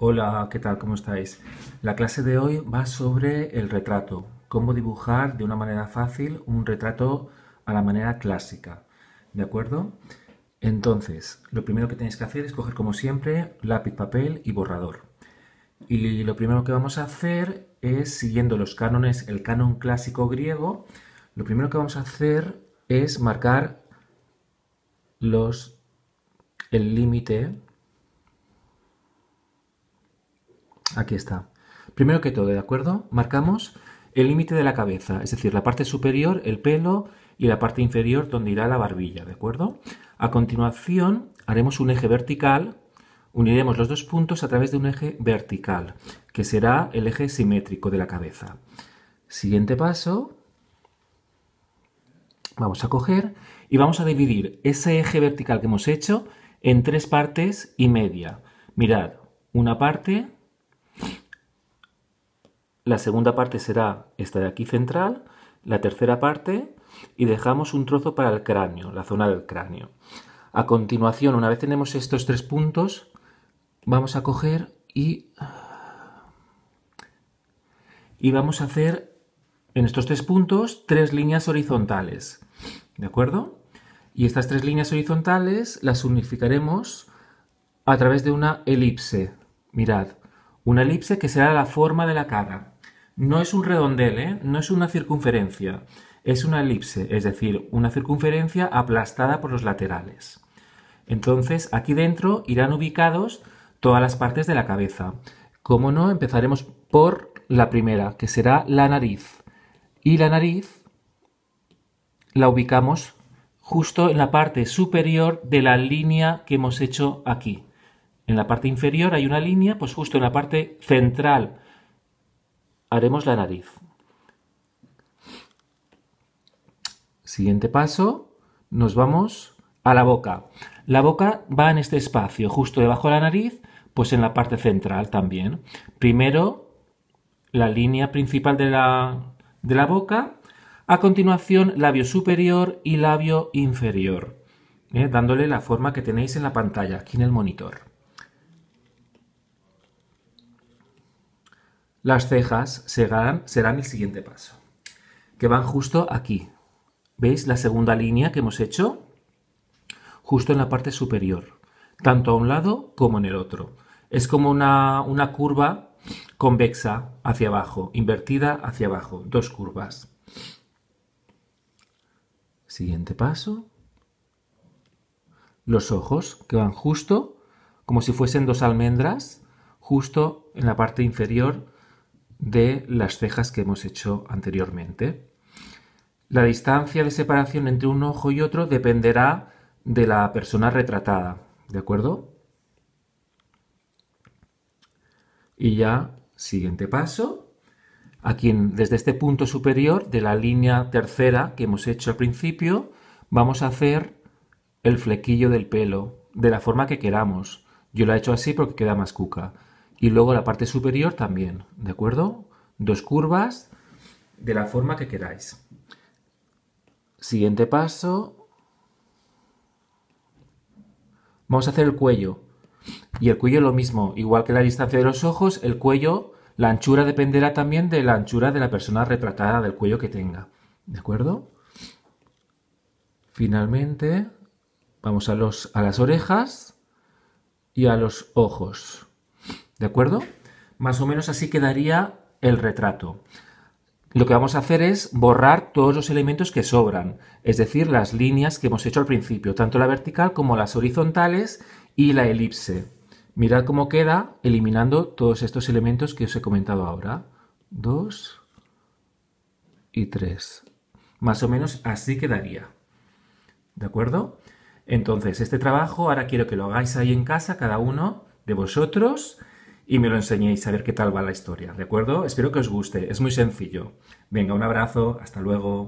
Hola, ¿qué tal? ¿Cómo estáis? La clase de hoy va sobre el retrato, cómo dibujar de una manera fácil un retrato a la manera clásica, ¿de acuerdo? Entonces, lo primero que tenéis que hacer es coger como siempre lápiz, papel y borrador. Y lo primero que vamos a hacer es, siguiendo los cánones, el canon clásico griego, lo primero que vamos a hacer es marcar los, el límite aquí está. Primero que todo, ¿de acuerdo? Marcamos el límite de la cabeza, es decir, la parte superior, el pelo y la parte inferior donde irá la barbilla, ¿de acuerdo? A continuación, haremos un eje vertical, uniremos los dos puntos a través de un eje vertical, que será el eje simétrico de la cabeza. Siguiente paso, vamos a coger y vamos a dividir ese eje vertical que hemos hecho en tres partes y media. Mirad, una parte, la segunda parte será esta de aquí central, la tercera parte y dejamos un trozo para el cráneo, la zona del cráneo. A continuación, una vez tenemos estos tres puntos, vamos a coger y... Y vamos a hacer en estos tres puntos tres líneas horizontales. ¿De acuerdo? Y estas tres líneas horizontales las unificaremos a través de una elipse. Mirad, una elipse que será la forma de la cara no es un redondel, ¿eh? no es una circunferencia, es una elipse, es decir, una circunferencia aplastada por los laterales. Entonces, aquí dentro irán ubicados todas las partes de la cabeza. Como no, empezaremos por la primera, que será la nariz. Y la nariz la ubicamos justo en la parte superior de la línea que hemos hecho aquí. En la parte inferior hay una línea, pues justo en la parte central haremos la nariz. Siguiente paso, nos vamos a la boca. La boca va en este espacio, justo debajo de la nariz, pues en la parte central también. Primero, la línea principal de la, boca. A continuación, labio superior y labio inferior, ¿eh? dándole la forma que tenéis en la pantalla, aquí en el monitor. Las cejas serán, el siguiente paso, que van justo aquí. ¿Veis la segunda línea que hemos hecho? Justo en la parte superior, tanto a un lado como en el otro. Es como una curva convexa hacia abajo, invertida hacia abajo, dos curvas. Siguiente paso. Los ojos, que van justo, como si fuesen dos almendras, justo en la parte inferior de las cejas que hemos hecho anteriormente. La distancia de separación entre un ojo y otro dependerá de la persona retratada, ¿de acuerdo? Y ya, siguiente paso. Aquí, desde este punto superior de la línea tercera que hemos hecho al principio, vamos a hacer el flequillo del pelo, de la forma que queramos. Yo lo he hecho así porque queda más cuca y luego la parte superior también, ¿de acuerdo? Dos curvas de la forma que queráis. Siguiente paso. Vamos a hacer el cuello. Y el cuello lo mismo, igual que la distancia de los ojos, el cuello, la anchura dependerá también de la anchura de la persona retratada del cuello que tenga. ¿De acuerdo? Finalmente, vamos a, los, a las orejas y a los ojos. ¿De acuerdo? Más o menos así quedaría el retrato. Lo que vamos a hacer es borrar todos los elementos que sobran, es decir, las líneas que hemos hecho al principio, tanto la vertical como las horizontales y la elipse. Mirad cómo queda eliminando todos estos elementos que os he comentado ahora. Dos y tres. Más o menos así quedaría. ¿De acuerdo? Entonces, este trabajo ahora quiero que lo hagáis ahí en casa, cada uno de vosotros y me lo enseñéis a ver qué tal va la historia, ¿de acuerdo? Espero que os guste, es muy sencillo. Venga, un abrazo, hasta luego.